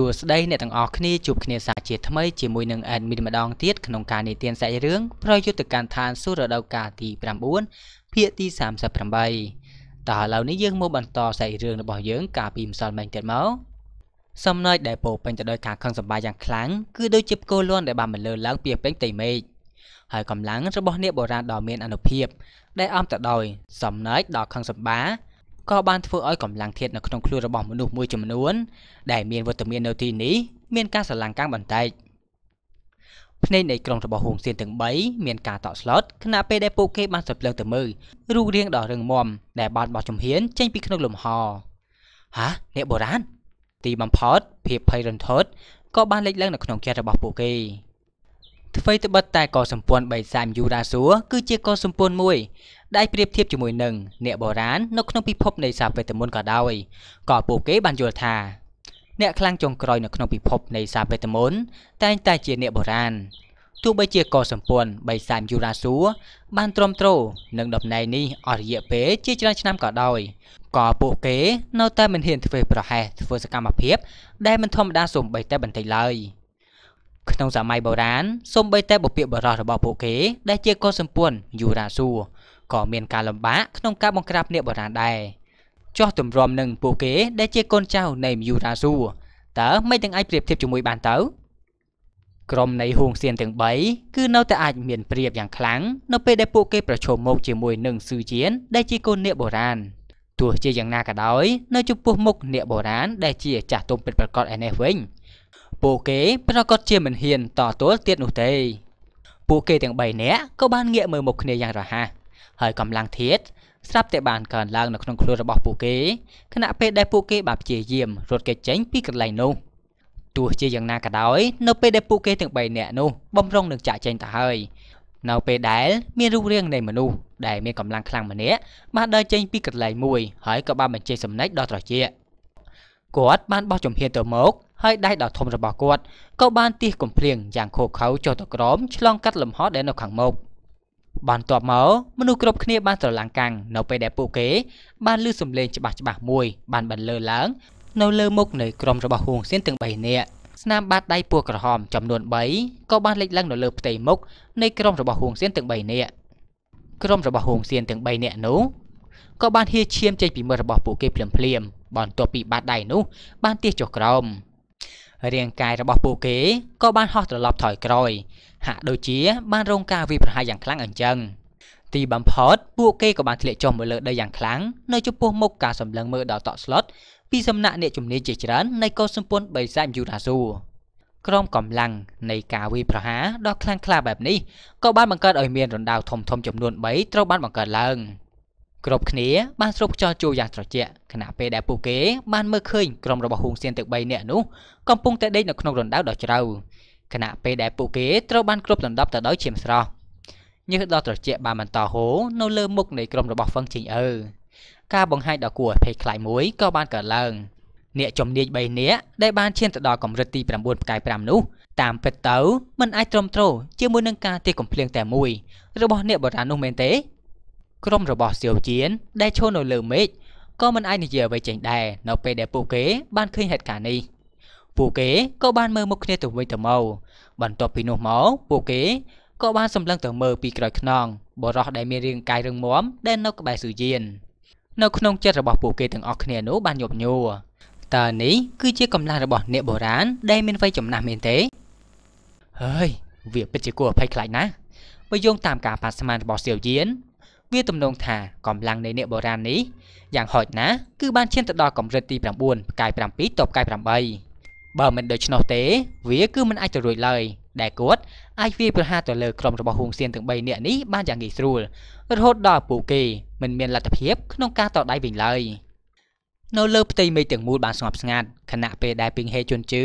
សួស្តីអ្នកទាំងអស់គ្នាជួបគ្នាសាជាថ្មីជាមួយនឹង admin ម្ដងទៀតក្នុងការនិទានសាច់រឿងប្រយុទ្ធកម្មឋានសួររដូវកាលទី9ភាគទី38តោះឥឡូវនេះយើងមកបន្តសាច់រឿងរបស់យើង កាលពីម្សិលមិញទៀតមកសំណើចដែលពោពេញទៅដោយការខឹងសម្បាយ៉ាងខ្លាំងគឺដូចជាផ្គរលាន់ដែលបានបន្លឺឡើងពីពេញតៃមេឃហើយកម្លាំងរបស់អ្នកបុរាណដ៏មាន អនុភាព ដែលអំទៅដោយសំណើចដល់ខឹងសម្បាក៏បានធ្វើឲ្យកម្លាំងធាតុនៅក្នុងខ្លួនរបស់មនុស្សមួយចំនួន ដែល មានវត្តមាននៅទីនេះមានការស្រឡាំងកាំងបន្តិចភ្នែកនៃក្រុងរបស់ហួងសៀនទាំង3មានការតក់ស្លុតខណៈពេលដែលពួកគេបានសម្លឹងទៅមើលរូបរាងដ៏រឹងមាំដែលបានបោះជំហានចេញពីក្នុងលំហហាអ្នកបុរាណទីបំផុតភាពភ័យរន្ធត់ក៏បានលេចឡើងនៅក្នុងចិត្តរបស់ពួកគេ។ថ្មីត្បិតតែកសម្ព័ន្ធបីសាមយូរ៉ាស៊ូគឺជាកសម្ព័ន្ធមួយដែលប្រៀបធៀបជាមួយនឹងអ្នកបុរាណនៅក្នុងពិភពនៃសាវេតមន្តក៏ដោយក៏ពួកគេបានយល់ថា អ្នកខ្លាំងចុងក្រោយនៅក្នុងពិភពនៃសាវេតមន្តតែងតែជាអ្នកបុរាណទោះបីជាកសម្ព័ន្ធបីសាមយូរ៉ាស៊ូបានទ្រាំទ្រនឹងដំណែងនេះអស់រយៈពេលជាច្រើនឆ្នាំក៏ដោយក៏ពួកគេ នៅតែមិនហ៊ានធ្វើប្រហែសធ្វើសកម្មភាពដែលមិនធម្មតាសូម្បីតែបន្តិចឡើយ។ក្នុងសម័យបុរាណសូម្បីតែបុព្វបុរសរបស់ពួកគេដែលជាកុលសម្ព័ន្ធយូរ៉ាស៊ូក៏មានការលំបាកក្នុងការបង្ក្រាបនាគបុរាណដែរចោះទម្រាំនឹងពួកគេដែលជាកូនចៅនៃយូរ៉ាស៊ូតើមិនទាំងអាចប្រៀបធៀបជាមួយបានទៅក្រុមនៃហួងសៀនទាំង3គឺនៅតែអាចមានប្រៀបយ៉ាងខ្លាំងនៅពេលដែលពួកគេប្រឈមមុខជាមួយនឹងស៊ឺជៀនដែលជាកូននាគបុរាណទោះជាយ៉ាងណាក៏ដោយនៅចំពោះមុខនាគបុរាណដែលជាចាស់ទុំពិតប្រាកដឯនេះវិញពួកគេប្រកាសជាមិនហ៊ានតទល់ទៀតនោះទេពួកគេទាំង3នាក់ក៏បានងាកមើលមុខគ្នាយ៉ាងរហ័សហើយកម្លាំងធាតស្រាប់តែបានកើនឡើងនៅក្នុងខ្លួនរបស់ពួកគេខណៈពេលដែលពួកគេបានព្យាយាមរត់គេចចេញពីកន្លែងនោះទោះជាយ៉ាងណាក៏ដោយនៅពេលដែលពួកគេទាំង3នាក់នោះបំរុងនឹងចាក់ចែងទៅហើយ នៅពេលដែលមានរូបរាងនៃមនុស្សដែលមានកម្លាំងខ្លាំងម្នាក់បានដើរចេញពីកន្លែងមួយហើយក៏បានបញ្ចេញសំណេចដល់ត្រជាគាត់បានបោះជំហានទៅមុខហើយដៃដ៏ធំរបស់គាត់ក៏បានទះកំភ្លៀងយ៉ាងខូខៅចុះទៅក្រោមឆ្លងកាត់លំហដែលនៅខាងមុខបន្ទាប់មកមនុស្សគ្រប់គ្នាបានស្រឡាំងកាំងនៅពេលដែលពួកគេបានឮសំឡេងច្បាស់ច្បាស់មួយ បានបន្លឺឡើង នៅលើមុខនៃក្រុមរបស់ហួងសៀនទាំង3នាក់ស្នាមបាតដៃពណ៌ក្រហមចំនួន3ក៏បានលេចឡើងនៅលើផ្ទៃមុខនៃក្រុមរបស់ហួងសៀនទាំង3នាក់ក្រុមរបស់ហួងសៀនទាំង3នាក់នោះក៏បានហៀឈាមចេញពីមាត់របស់ពួកគេភ្លាមភ្លាមបន្ទាប់ពីបាតដៃនោះបានទះចុះក្រោមរាងកាយរបស់ពួកគេក៏បានហោះត្រឡប់ថយក្រោយហាក់ដូចជាបានរងការវាយប្រហារយ៉ាងខ្លាំងអញ្ចឹងទីបំផុតពួកគេក៏បានធ្លាក់ចុះមកលើដីយ៉ាងខ្លាំងនៅចំពោះមុខការសម្លឹងមើលដល់តក់ស្លុតពីសំណាក់អ្នកជំនាញជាច្រើននៃកោសម្ព័ន្ធបិសាចយូរ៉ាស៊ូក្រុមកម្លាំងនៃការវាយប្រហារដ៏ខ្លាំងក្លាបែបនេះក៏បានបង្កើតឲ្យមានរណ្ដៅធំធំចំនួន3ត្រូវបានបង្កើតឡើង។គ្រប់គ្នាបានស្រុបខ្ចោះជួយ៉ាងត្រជាក់ខណៈពេលដែលពួកគេបានមើលឃើញក្រុមរបស់ហ៊ុងសៀនទាំង3នាក់នោះកំពុងតែដេកនៅក្នុងរណ្ដៅដ៏ជ្រៅខណៈពេលដែលពួកគេត្រូវបានគ្រប់ដណ្ដប់ទៅដោយឈាមស្រស់ញើសដ៏ត្រជាក់បានបន្តហូរនៅលើ មុខនៃក្រុមរបស់ហ្វឹងជីងអឺការបង្ហាញដ៏គួរឲ្យភ័យខ្លាចមួយក៏បានកើតឡើងអ្នកជំនាញ3នាក់ដែលបានឈានទៅដល់កម្រិតទី9ផ្កាយ5នោះតាមពិតទៅมันអាចត្រឹមត្រូវជាមួយនឹងការទាញកំភ្លៀងតែមួយរបស់អ្នកបរាណនោះមែនទេក្រុមរបស់សៀវជៀនដែលឈរនៅលើមេឃក៏មិនអាចនិយាយអ្វីចេញដែរនៅពេលដែលពួកគេ បានឃើញហេតុការណ៍នេះពួកគេក៏បានមើលមុខគ្នាទៅវិញទៅមកបន្ទាប់ពីនោះមកពួកគេក៏បានសម្លឹងទៅមើលពីក្រោយខ្នងបរោះដែលមានរាងកាយរឹងមាំដែល នៅក្បែរស៊ូយៀននៅក្នុងចិត្តរបស់ពួកគេទាំងអស់គ្នានោះបានញាប់ញួរតើនេះគឺជាកម្លាំងរបស់អ្នកបុរាណដែលមានវ័យចំណាស់មែនទេហើយវាពិតជាគួរឲ្យភ័យខ្លាចណាស់បើយោងតាមការប៉ាត់ស្មានរបស់សៀវយៀនវាទំនងថាកម្លាំងនៃអ្នកបុរាណនេះយ៉ាងហោចណាស់គឺបានឈានទៅដល់កម្រិតទី9ផ្កាយ7តបផ្កាយ8បើមិនដូច្នោះទេ វាគឺមិនអាចទៅរួចឡើយដែលគាត់អាចវាយប្រហារទៅលើក្រុមរបស់ហ៊ួងសៀនទាំង3នាក់នេះបានយ៉ាងងាយស្រួលរហូតដល់ពួកគេមិនមានលទ្ធភាពក្នុងការតដៃវិញឡើយនៅលើផ្ទៃមេឃទាំងមូលបានស្ងប់ស្ងាត់ខណៈពេលដែលពីងហេជន់ជឺ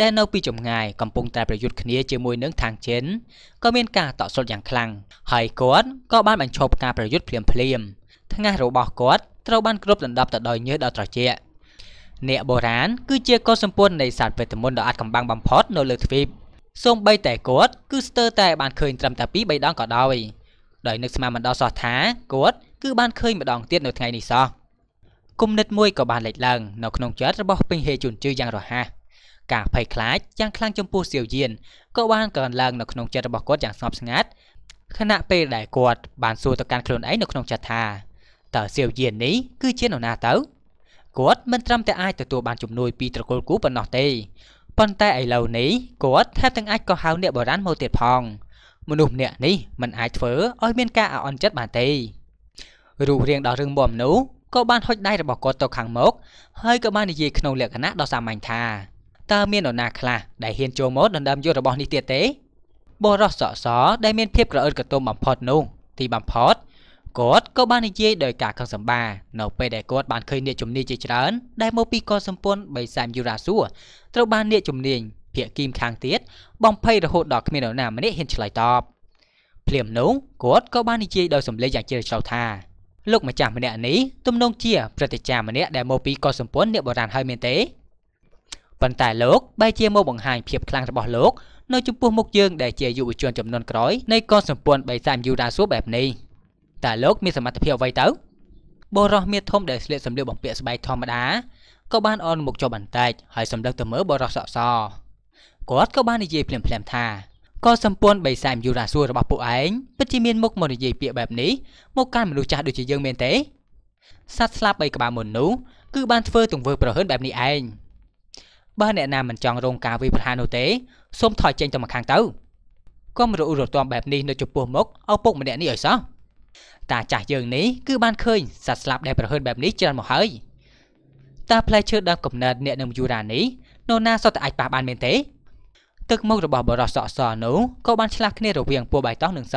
ដែលនៅពីចម្ងាយកំពុងតែប្រយុទ្ធគ្នាជាមួយនឹងທາງចិនក៏មានការតក់ស្លុតយ៉ាងខ្លាំងហើយគាត់ក៏បានបញ្ឈប់ការប្រយុទ្ធភ្លាមៗថ្ងាសរបស់គាត់ត្រូវបាន គ្របដណ្ដប់ទៅដោយញើសដ៏ត្រជាក់អ្នកបុរាណគឺជាកុលសម្ព័ន្ធនៃសត្វវេទមន្តដ៏អាចកំបាំងបំផុតនៅលើទ្វីបសូម្បីតែគាត់គឺស្ទើរតែបានឃើញត្រឹមតែ2 3ដងក៏ដោយដោយនឹកស្មានមិនដល់សោះថាគាត់គឺ បានឃើញម្ដងទៀតនៅថ្ងៃនេះសោះគុណិតមួយក៏បានលេចឡើងនៅក្នុងចិត្តរបស់ពេញហេជុនជឺយ៉ាងរហ័សការភ័យខ្លាចយ៉ាងខ្លាំងចំពោះសៀវយានក៏បានកើនឡើងនៅក្នុងចិត្តរបស់គាត់យ៉ាងស្ងប់ស្ងាត់ខណៈពេលដែលគាត់បានសួរទៅកាន់ខ្លួនឯងនៅក្នុងចិត្តថាតើសៀវយាននេះគឺជានរណាទៅគាត់មិនត្រឹមតែអាចទទួលបាន ជំនួយពីត្រកូលគូប៉ុណ្ណោះទេប៉ុន្តែឥឡូវនេះគាត់ថែបទាំងអាចក៏ហៅអ្នកបរានមកទៀតផង មនុស្សម្នាក់នេះមិនអាចធ្វើឲ្យមានការអអន់ចិត្តបានទេរូបរាងដ៏រឹងមាំនោះក៏បានហុចដៃរបស់គាត់ ទៅខាងមុខហើយក៏បាននិយាយក្នុងលក្ខណៈដ៏សាមញ្ញថាតើមាននរណាខ្លះដែលហ៊ានចូលមកដណ្ដើមយករបស់នេះទៀតទេបរោះសក់សដែលមានភាពក្រអឺតក្រទុំបំផុតនោះទីបំផុតគាត់ក៏បាននិយាយដោយការខឹងសម្បានៅពេលដែលគាត់បានឃើញអ្នកជំនាញជាច្រើន ដែលមកពីកសំពន្ធបិសាមយូរ៉ាស៊ូត្រូវបានអ្នកជំនាញភាគីមខាងទៀតបំភ័យរហូតដល់គ្មាននរណាម្នាក់ហ៊ានឆ្លើយតបភ្លាមនោះគាត់ក៏បាននិយាយដោយសម្លេងយ៉ាងជ្រាលជ្រៅថាលោកម្ចាស់ម្នាក់នេះទំនងជាព្រឹទ្ធាចារ្យម្នាក់ដែលមកពីកសំពន្ធអ្នកបុរាណហើយមែនទេប៉ុន្តែលោកបែរជាមកបង្ហាញភាពខ្លាំងរបស់លោកនៅចំពោះមុខយើងដែលជាយុវជនចំនួនក្រោយនៃកងសម្ព័ន្ធបិសាមយូដាស៊ូបែបនេះតើលោកមានសមត្ថភាពអ្វីទៅបរោះមៀធំដែលស្លៀកសម្លៀកបំពាក់ស្បែកធម្មតាក៏បានអន់មុខចុះបន្តិចហើយសម្លឹងទៅមើលបរោះសក់សគាត់ក៏បាននិយាយភ្លាមៗថាកងសម្ព័ន្ធបិសាមយូដាស៊ូរបស់ពួកឯងពិតជាមានមុខមកនិយាយពាក្យបែបនេះមកកាន់មនុស្សចាស់ដូចជាយើងមែនទេ សត្វស្លាប់បីក្បាលមុននោះគឺបានធ្វើទង្វើ ប្រហើនបែបនេះឯងបើអ្នកណាមិនចង់រងការវាយប្រហារនោះទេសូមថយចេញទៅម្ខាងទៅកុំរអ៊ូរទាំបែបនេះនៅចំពោះមុខឪពុកម្នាក់នេះឲ្យសោះតាចាស់យើងនេះគឺបានឃើញសត្វស្លាប់ដែលប្រហើនបែបនេះច្រើនមកហើយតាផ្លែឈើដើមកំណើតអ្នកនឹងយូរ៉ានេះនរណាសុទ្ធតែអាចប៉ះបានមែនទេទឹកមុខរបស់បរិសសក់សនោះក៏បានឆ្លាស់គ្នារវាងពូបៃតងនិងស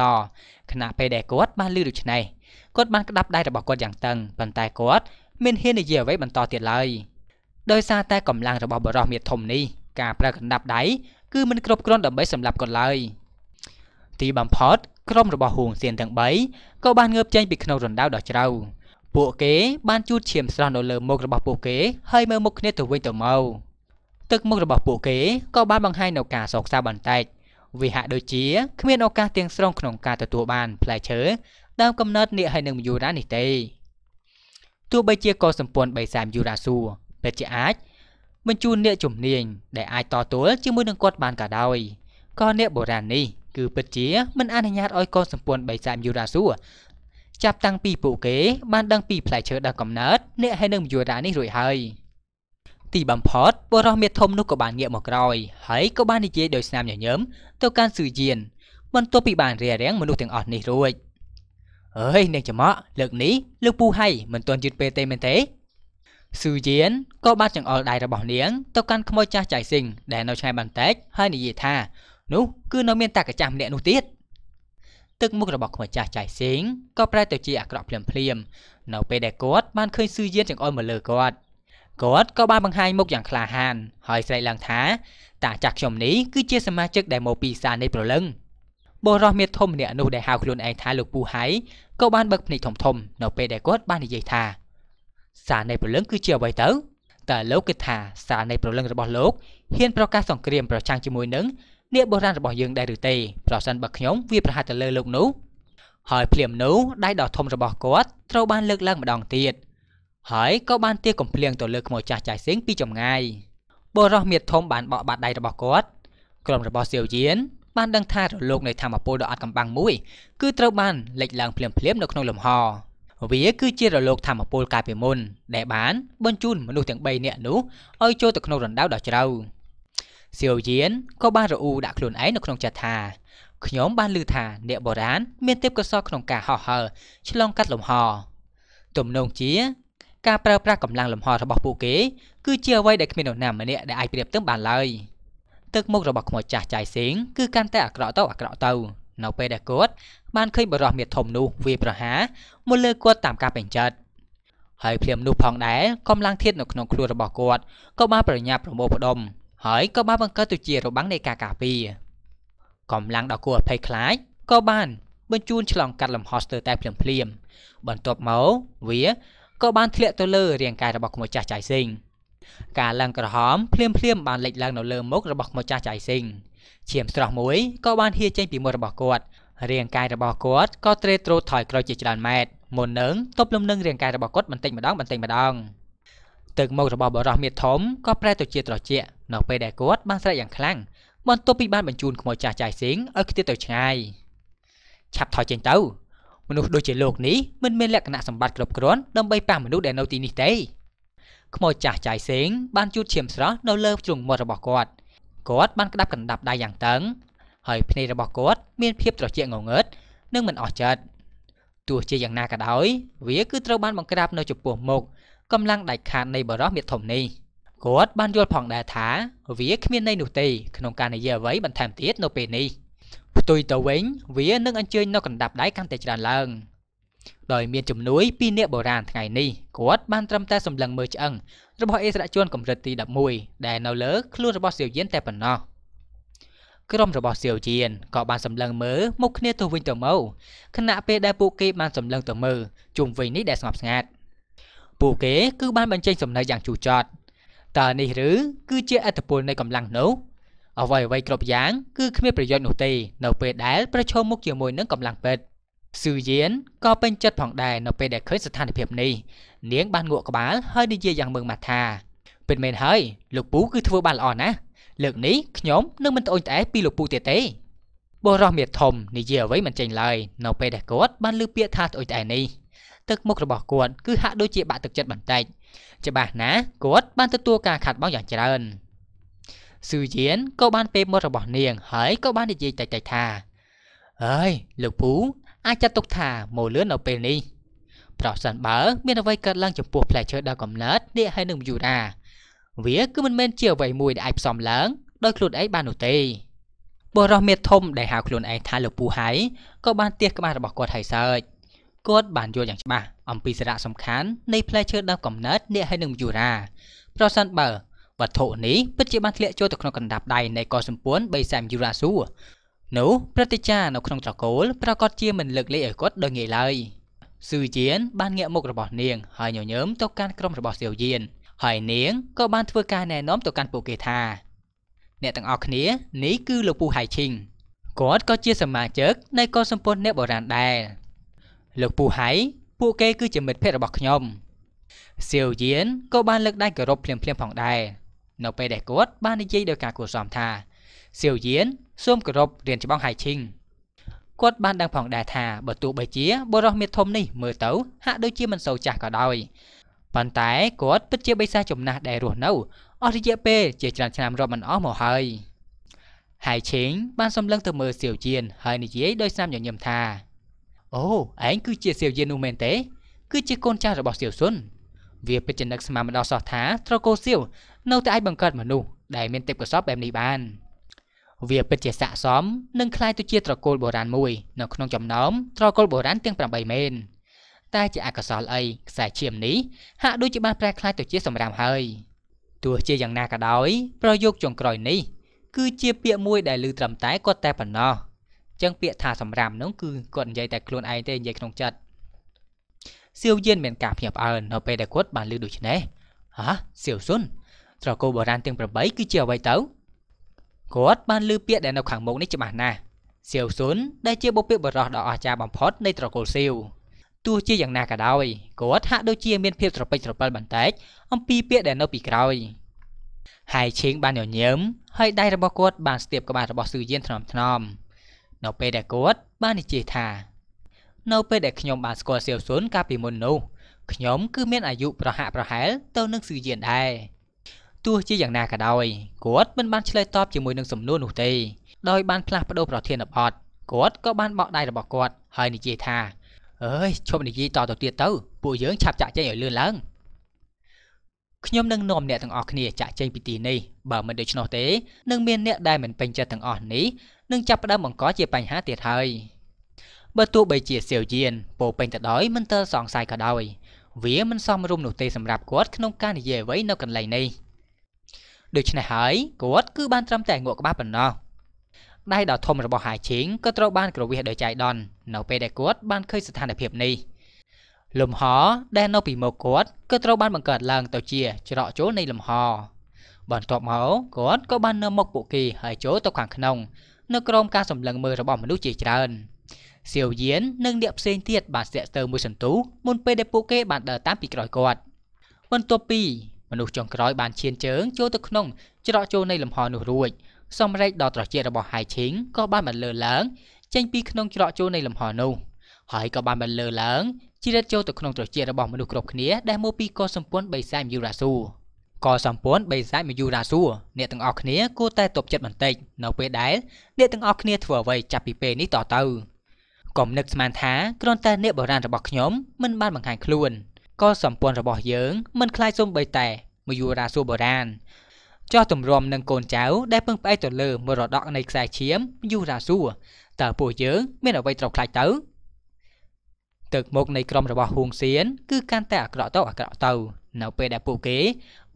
ខណៈពេលដែលគាត់បានលឺដូច្នេះគាត់បានក្តាប់ដៃរបស់គាត់យ៉ាងតឹងប៉ុន្តែគាត់មានហ៊ាននិយាយអ្វីបន្តទៀតឡើយ។ដោយសារតែកម្លាំងរបស់បរោះមាសធំនេះការប្រើកណ្ដាប់ដៃគឺមិនគ្រប់គ្រាន់ដើម្បីសម្លាប់គាត់ឡើយទីបំផុតក្រុមរបស់ហួងសៀនទាំង3ក៏បានងើបចេញពីក្នុងរណ្ដៅដ៏ជ្រៅពួកគេបានជូតឈាមស្រស់នៅលើមុខរបស់ពួកគេហើយមើលមុខគ្នាទៅវិញទៅមកទឹកមុខរបស់ពួកគេក៏បានបង្ហាញនូវការសោកសៅបន្តិចវាហាក់ដូចជាគ្មានឱកាសទាំងស្រុងក្នុងការទទួលបានផ្លែឈើដើមកំណើតនាគហើយនឹងមយូរ៉ានេះទេទោះបីជាកោសម្ព័ន្ធបិសាមយូរ៉ាស៊ូពេទ្យជាអាចបញ្ជូនអ្នកជំនាញដែលអាចតទល់ជាមួយនឹងគាត់បានក៏ដោយក៏អ្នកបុរាណនេះគឺពិតជាមិនអនុញ្ញាតឲ្យកូនសម្ព័ន្ធបិសាមយូរ៉ាស៊ូចាប់តាំងពីពួកគេបានដឹងពីផ្លែឈើដល់កំណើតអ្នកហើយនឹងយូរ៉ានេះរួចហើយទីបំផុតបរិះមេធំនោះក៏បានងាកមកក្រោយហើយក៏បាននិយាយដោយស្នាមញញឹមទៅកាន់ស៊ឺយៀនបន្ទាប់ពីបានរារាំងមនុស្សទាំងអស់នេះរួចអើយអ្នកចំអកលើកនេះលើកពូហៃមិនទាន់យឺតពេលទេមែនទេស៊ូយៀនក៏បានចង្អុលដៃរបស់នាងទៅកាន់ក្មួយចាស់ចៃស៊ីងដែលនៅឆ្ងាយបន្តិចហើយនិយាយថានោះគឺនៅមាន តាកាចាស់ម្នាក់នោះទៀតទឹកមុខរបស់ក្មួយចាស់ចៃស៊ីងក៏ប្រែទៅជាអាក្រក់ភ្លាមភ្លាម នៅពេលដែលគាត់បានឃើញស៊ូយៀនចង្អុលមកលើគាត់គាត់ក៏បានបង្ហាញមុខយ៉ាងក្លាហាន ហើយស្រែកឡើងថាតាចាស់ខ្ញុំនេះគឺជា សមាជិកដែលមកពីសានៃប្រលឹងបុរសមាធំម្នាក់នោះដែលហៅខ្លួនឯងថាលោកពូហៃក៏បានបឹកភ្នែកធំធំនៅពេលដែលគាត់បាននិយាយថាសារនៃព្រលឹងគឺជាអ្វីទៅតែលោកគិតថាសារនៃព្រលឹងរបស់លោកហ៊ានប្រកាសសង្គ្រាមប្រឆាំងជាមួយនឹងអ្នកបុរាណរបស់យើងដែរឬទេប្រសិនបើខ្ញុំវាប្រហារទៅលើលោកនោះហើយភ្លាមនោះដៃដ៏ធំរបស់គាត់ត្រូវបានលើកឡើងម្ដងទៀតហើយក៏បានទាកំភ្លៀងទៅលើខ្មោចចាស់ចាយសេងពីចម្ងាយបុរសមៀតធំបានបក់បាត់ដៃរបស់គាត់ក្រុមរបស់សៀវយានបានដឹងថារលកនៃធម្មពលដ៏អត់កំបាំងមួយ គឺត្រូវបានលេចឡើងភ្លាមៗនៅក្នុងលំហវាគឺជារលកធម្មពលកាលពីមុនដែលបានបញ្ជូនមនុស្សទាំង3នាក់នោះឲ្យចូលទៅក្នុងរណ្ដៅដ៏ជ្រៅសៀវយានក៏បានរអ៊ូដាក់ខ្លួនឯងនៅក្នុងចិត្តថាខ្ញុំបានឮថាអ្នកបុរាណមានទេពកោសល្យក្នុងការហោះហើរឆ្លងកាត់លំហ ទំនងជាការប្រើប្រាស់កម្លាំងលំហ របស់ពួកគេគឺជាអ្វីដែលគ្មាននរណាម្នាក់ដែលអាចប្រៀបផ្ទឹមបានឡើយទឹកមុខរបស់ខ្មោចចាស់ចាយសេងគឺកាន់តែអាក្រក់ទៅអាក្រក់ទៅនៅពេលដែលគាត់បានឃើញបរោះមាសធំនោះវាប្រហារមកលើគាត់តាមការពេញចិត្តហើយភ្លាមនោះផងដែរកម្លាំងធាតនៅក្នុងខ្លួនរបស់គាត់ក៏បានប្រញាប់ប្រមូលផ្ដុំហើយក៏បានបង្កើតទៅជារបាំងនៃការការពារកម្លាំងដ៏គួរឲ្យភ័យខ្លាចក៏បានបញ្ជូនឆ្លងកាត់លំហស្ទើរតែភ្លាមភ្លាមបន្ទាប់មកវាក៏បានធ្លាក់ទៅលើរាងកាយរបស់ក្មួយចាស់ចៃសិង្ហការឡើងក្រហមភ្លាមភ្លាមបានលេចឡើងនៅលើមុខរបស់ក្មួយចាស់ចៃសិង្ហឈាមស្រស់មួយក៏បានហៀចេញពីមុខរបស់គាត់រាងកាយរបស់គាត់ក៏ត្រេតត្រោតថយក្រោយជាច្រើនម៉ែត្រមុននឹងទប់លំនឹងរាងកាយរបស់គាត់បន្តិចម្ដងបន្តិចម្ដងទឹកមុខរបស់បរោះមៀតធំក៏ប្រែទៅជាត្រជាក់នៅពេលដែលគាត់បានស្រែកយ៉ាងខ្លាំងបន្ទាប់ពីបានបញ្ជូនខ្មោចចាស់ចាយស៊ីងឲ្យខ្ទាតទៅឆ្ងាយឆាប់ថយចេញទៅមនុស្សដូចជាលោកនេះមិនមានលក្ខណៈសម្បត្តិគ្រប់គ្រាន់ដើម្បីប៉ះមនុស្សដែលនៅទីនេះទេខ្មោចចាស់ចាយសេងបានជូតឈាមស្រស់នៅលើជ្រុងមាត់របស់គាត់គាត់បានក្តាប់កណ្ដាប់ដៃយ៉ាងតឹងហើយភ្នែករបស់គាត់មានភាពត្រជាក់ងងឹតនិងមិនអស់ចិត្តទោះជាយ៉ាងណាក៏ដោយវាគឺត្រូវបានបង្ក្រាបនៅចំពោះមុខកម្លាំងដាច់ខាតនៃបរិសមាធំនេះគាត់បានយល់ផងដែរថាវាគ្មានន័យនោះទេក្នុងការនិយាយអ្វីបន្ថែមទៀតនៅពេលនេះផ្ទុយទៅវិញវានឹងអញ្ជើញនៅកណ្ដាប់ដៃកាន់តែច្រើនឡើងដោយមានជំនួយពីអ្នកបុរាណថ្ងៃនេះគាត់បានត្រឹមតែសម្លឹងមើលឆ្អឹងរបស់អេស្រជនកម្រិតទី11ដែលនៅលើខ្លួនរបស់សៀវយានតែប៉ុណ្ណោះក្រុមរបស់សៀវយានក៏បានសម្លឹងមើលមុខគ្នាទៅវិញទៅមកខណៈពេលដែលពួកគេបានសម្លឹងទៅមើលជុំវិញនេះដែលស្ងប់ស្ងាត់ពួកគេគឺបានបញ្ចេញសំណើយ៉ាងជូរចត់តើនេះឬគឺជាអត្តពលនៃកម្លាំងនោះអ្វីអ្វីគ្រប់យ៉ាង គឺគ្មានប្រយោជន៍នោះទេនៅពេលដែលប្រឈមមុខជាមួយនឹងកម្លាំងពេទ្យស៊ឺយៀនក៏ពេញចិត្តផងដែរនៅពេលដែលឃើញស្ថានភាពនេះនាងបានងក់ក្បាលហើយនិយាយយ៉ាងមឹងម៉ាត់ថាពិតមែនហើយលោកពូគឺធ្វើបានល្អណាស់លើកនេះខ្ញុំនឹងមិនត្អូញត្អែពីលោកពូទៀតទេបុរសមាសធំនិយាយអ្វីមិនចេញឡើយនៅពេលដែលគាត់បានលើពាក្យថាត្អូញត្អែនេះទឹកមុខរបស់គាត់គឺហាក់ដូចជាបាក់ទឹកចិត្តបន្តិចច្បាស់ណាស់គាត់បានទទួលការខាត់បងយ៉ាងច្រើនស៊ឺយៀនក៏បានពេលមុតរបស់នាង ហើយក៏បាននិយាយតិចៗថាអើយលោកពូអាចចាត់ទុកថាម៉ូលឿននៅពេលនេះប្រសិនបើ មានអ្វីកើតឡើងចំពោះផ្លែឈើដល់កំណើតនេះហើយនឹងយូរ៉ាវាគឺមិនមែនជាអ្វីមួយដែលអាចផ្សំឡើងដោយខ្លួនឯងបាននោះទេបរោះមេធំដែលហៅខ្លួនឯងថាលោកពូហៃក៏បានទះក្បាលរបស់គាត់ហើយសើចគាត់បានយល់យ៉ាងច្បាស់អំពីសារៈសំខាន់នៃផ្លែឈើដើមកំណើតនេះហើយនឹងយូរ៉ាប្រសិនបើវត្ថុនេះពិតជាបានធ្លាក់ចូលទៅក្នុងកណ្ដាប់ដៃនៃកសម្ព័ន្ធ3សែមយូរ៉ាស៊ូនោះព្រឹទ្ធាចារ្យនៅក្នុងត្រកូលប្រកាសជាមិនលើកលែងឲ្យគាត់ដោយងាយឡើយ។ស៊ឺជៀនបានងាកមុខរបស់នាងហើយញញើមទៅកាន់ក្រុមរបស់សៀវយៀនហើយនាងក៏បានធ្វើការណែនាំទៅកាន់ពួកគេថាអ្នកទាំងអស់គ្នានេះគឺលោកពូហៃឈីងគាត់ក៏ជា សមាជិកនៃកុលសម្ព័ន្ធអ្នកបុរាណដែរលោកពូហៃពួកគេ គឺជាមិត្តភក្តិរបស់ខ្ញុំសៀវយៀនក៏បានលើកដៃគោរពភ្លាមភ្លាមផងដែរនៅពេលដែលគាត់បាននិយាយដោយការគួរសមថាសៀវយៀនសូមគោរពរៀនច្បងហៃឈីងគាត់បានដឹងផងដែរថាបើទោះបីជាបុរសមេធំនេះមើលទៅ ហាក់ដូចជាមិនសូវចាស់ក៏ដោយប៉ុន្តែគាត់ពិតជាបិសាចំណាស់ដែលរស់នៅអស់រយៈពេលជាច្រើនឆ្នាំរាប់មិនអស់មកហើយហើយឆេងបានសម្លឹងទៅមើលសៀវជានហើយនិយាយដោយស្នាមញញឹមថាអូឯងគឺជាសៀវជាននោះមែនទេ គឺជាកូនចាស់របស់សៀវសុនវាពិតជានឹកស្មានមិនដល់សោះថាត្រកូលសៀវនៅតែអាចបង្កើតមនុស្សដែលមានទេពកោសល្យបែបនេះបាន។វាពិតជាស័ក្តិសមនឹងคล้ายទៅជាត្រកូលបុរាណមួយនៅ ក្នុងចំណោមត្រកូលបុរាណទាំង8មែនតែជាអកុសលអីខ្សែឈាមនេះហាក់ដូចជាបានប្រែคล้ายទៅជាសម្រាមហើយទោះជាយ៉ាងណាក៏ដោយ ប្រយោគចុងក្រោយនេះគឺជាពាក្យមួយដែលឮត្រឹមតែគាត់តែប៉ុណ្ណោះចឹងពាក្យថាសម្រាមនោះគឺគាត់និយាយតែខ្លួនឯងទេនិយាយក្នុងចិត្តសៀវយៀនមានការភ្ញាក់ផ្អើលនៅពេលដែលគាត់បានឮដូច្នេះហាសៀវស៊ុនត្រកូលបុរាណទាំង8គឺជាអ្វីទៅគាត់បានលើពាក្យដែលនៅខាងមុខនេះច្បាស់ណាស់សៀវស៊ុនដែលជាបុព្វបុរសដ៏អស្ចារ្យបំផុតនៃត្រកូលសៀវទោះជាយ៉ាងណាក៏ដោយគាត់ហាក់ដូចជាមានភាពត្រពេចត្រពិលបន្តិចអំពីពាក្យដែលនៅពីក្រោយហើយឈេងបានញញើមហើយដៃរបស់គាត់បានស្ទាបក្បាលរបស់ស៊ឺយានថ្នមថ្នមនៅពេលដែលគាត់បាននិយាយថា នៅពេលដែលខ្ញុំបានស្គាល់សៀវស៊ុនកាលពីមុននោះខ្ញុំគឺមានអាយុប្រហាក់ប្រហែលទៅនឹងស៊ឺយានដែរទោះជាយ៉ាងណាក៏ដោយគាត់មិនបានឆ្លើយតបជាមួយនឹងសំណួរនោះទេដោយបានផ្លាស់ប្ដូរប្រធានបទគាត់ក៏បានបោកដៃរបស់គាត់ហើយនិយាយថាអើយឈប់និយាយតទៅទៀតទៅ ពួកយើងឆាប់ចាក់ចែងឲ្យលឿនឡើងខ្ញុំនឹងនាំអ្នកទាំងអស់គ្នាចាក់ចែងពីទីនេះបើមិនដូច្នោះទេនឹងមានអ្នកដែលមិនពេញចិត្តទាំងអស់នេះនឹងចាប់ផ្ដើមបង្កជាបញ្ហាទៀតហើយបើទោះបីជាសាវយានពោពេញទៅដោយមន្ទិលសង្ស័យក៏ដោយ វាមិនសមរម្យនោះទេសម្រាប់គាត់ក្នុងការនិយាយអ្វីនៅកន្លែងនេះដូច្នេះហើយគាត់គឺបានត្រឹមតែងក់ក្បាលប៉ុណ្ណោះដៃដ៏ធំរបស់ហាយឈីងក៏ត្រូវបាន គ្រវាសដោយចៃដន្យនៅពេលដែលគាត់បានឃើញស្ថានភាពនេះ លំហដែលនៅពីមុខគាត់ក៏ត្រូវបានបង្កើតឡើងទៅជា ច្រកចូលនៃលំហ បន្ទាប់មកគាត់ក៏បាននៅមុខពួកគេហើយចូលទៅខាងក្នុង នៅក្រោមការសម្លឹងមើលរបស់មនុស្សជាច្រើនសៀវយាននិងអ្នកផ្សេងទៀតបានស្ទាក់ស្ទើរមួយសន្ទុះមុនពេលដែលពួកគេបានដើរតាមពីក្រោយគាត់បន្ទាប់ពីមនុស្សចុងក្រោយបានឈានជើងចូលទៅក្នុងច្រកចូលនៃលំហនោះរួចសម្រេចដ៏ត្រជាក់របស់ហៃឈីងក៏បានបន្លឺឡើងចេញពីក្នុងច្រកចូលនៃលំហនោះហើយក៏បានបន្លឺឡើងជ្រៀតចូលទៅក្នុងត្រជារបស់មនុស្សគ្រប់គ្នា ដែលមកពីកោសម្ព័ន្ធបិសាមយូរ៉ាស៊ូកោសម្ព័ន្ធបិសាមយូរ៉ាស៊ូអ្នកទាំងអស់គ្នាគួរតែទប់ចិត្តបន្តិចនៅពេលដែលអ្នកទាំងអស់គ្នាធ្វើអ្វីចាប់ពីពេលនេះតទៅកុំនឹកស្មានថាគ្រាន់តែ អ្នកបុរាណរបស់ខ្ញុំមិនបានបង្ហាញខ្លួនកុលសម្ព័ន្ធរបស់យើងមិនខ្លាចសូម្បីតែមយូរាសួរបុរាណចោះទម្រាំនឹងកូនចៅដែលពឹងផ្អែកទៅលើ មរតកនៃខ្សែឈាមមយូរាសួរតើពួកយើងមានអ្វីត្រូវខ្លាចទៅទឹកមុខនៃក្រុមរបស់ហួងសៀនគឺកាន់តែអាក្រក់ទៅអាក្រក់ទៅ នៅពេលដែលពួកគេ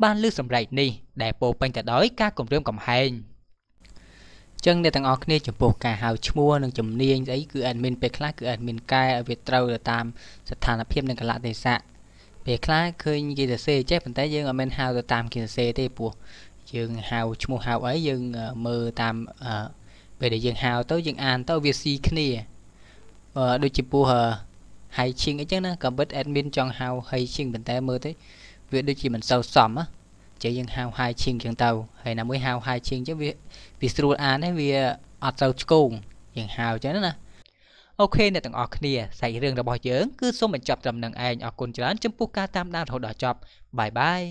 បានលើសម្ដែងនេះដែលពោពេញទៅដោយការគំរាមកំហែងចឹងអ្នកទាំងអស់គ្នាចំពោះការហៅឈ្មោះនិងជំនាញស្អីគឺ admin ពេលខ្លះគឺ admin កែឲ្យវាត្រូវទៅតាម ស្ថានភាពនិងកលៈទេសៈពេលខ្លះឃើញគេសរសេរចេះប៉ុន្តែយើងអត់មែនហៅទៅតាមគេសរសេរទេព្រោះយើងហៅឈ្មោះហៅអីយើងមើលតាមពេលដែលយើងហៅទៅយើងអានទៅវាស៊ីគ្នាដូចជាពោះ Hai Ching អីចឹងណាក៏បិទ admin ចង់ហៅ Hai Ching ប៉ុន្តែមើលទៅវាដូចជាមិនសូវសមណាចេះយើងហៅ Hai Ching ចឹងទៅហើយណាមួយហៅ Hai Ching ចឹងវាវាស្រួលអានដែរវាអត់ត្រូវឆ្កោងយើងហៅចឹងណាអូខេអ្នកទាំងអស់គ្នាសាច់រឿងរបស់យើងគឺសូមបញ្ចប់ត្រឹមនឹងឯងអរគុណច្រើនចំពោះការតាមដានរហូតដល់ចប់បាយបាយ